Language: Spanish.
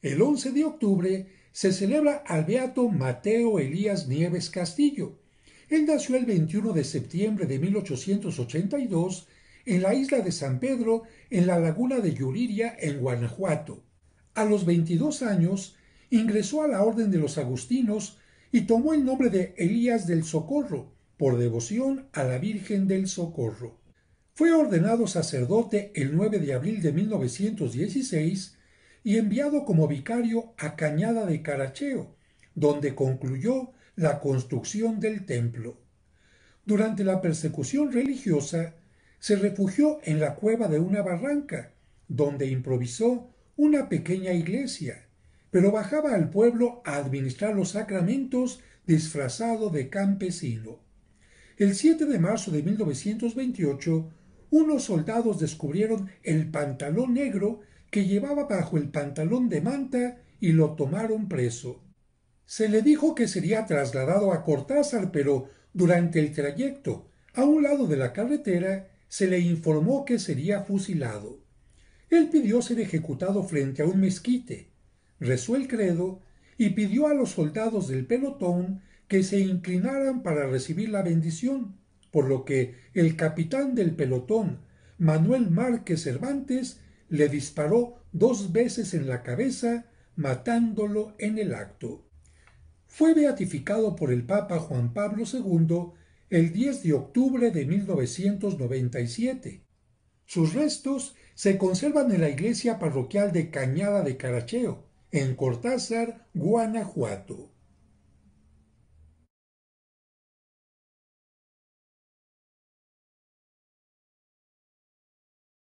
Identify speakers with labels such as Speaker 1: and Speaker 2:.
Speaker 1: El 11 de octubre se celebra al beato Mateo Elías Nieves Castillo. Él nació el 21 de septiembre de 1882 en la isla de San Pedro, en la laguna de Yuriria, en Guanajuato. A los veintidós años ingresó a la Orden de los Agustinos y tomó el nombre de Elías del Socorro, por devoción a la Virgen del Socorro. Fue ordenado sacerdote el 9 de abril de 1916 y enviado como vicario a Cañada de Caracheo, donde concluyó la construcción del templo. Durante la persecución religiosa, se refugió en la cueva de una barranca, donde improvisó una pequeña iglesia, pero bajaba al pueblo a administrar los sacramentos disfrazado de campesino. El 7 de marzo de 1928, unos soldados descubrieron el pantalón negro que llevaba bajo el pantalón de manta y lo tomaron preso. Se le dijo que sería trasladado a Cortázar, pero durante el trayecto, a un lado de la carretera, se le informó que sería fusilado. Él pidió ser ejecutado frente a un mezquite, rezó el credo y pidió a los soldados del pelotón que se inclinaran para recibir la bendición, por lo que el capitán del pelotón, Manuel Márquez Cervantes, le disparó dos veces en la cabeza, matándolo en el acto. Fue beatificado por el Papa Juan Pablo II el 10 de octubre de 1997. Sus restos se conservan en la iglesia parroquial de Cañada de Caracheo, en Cortázar, Guanajuato.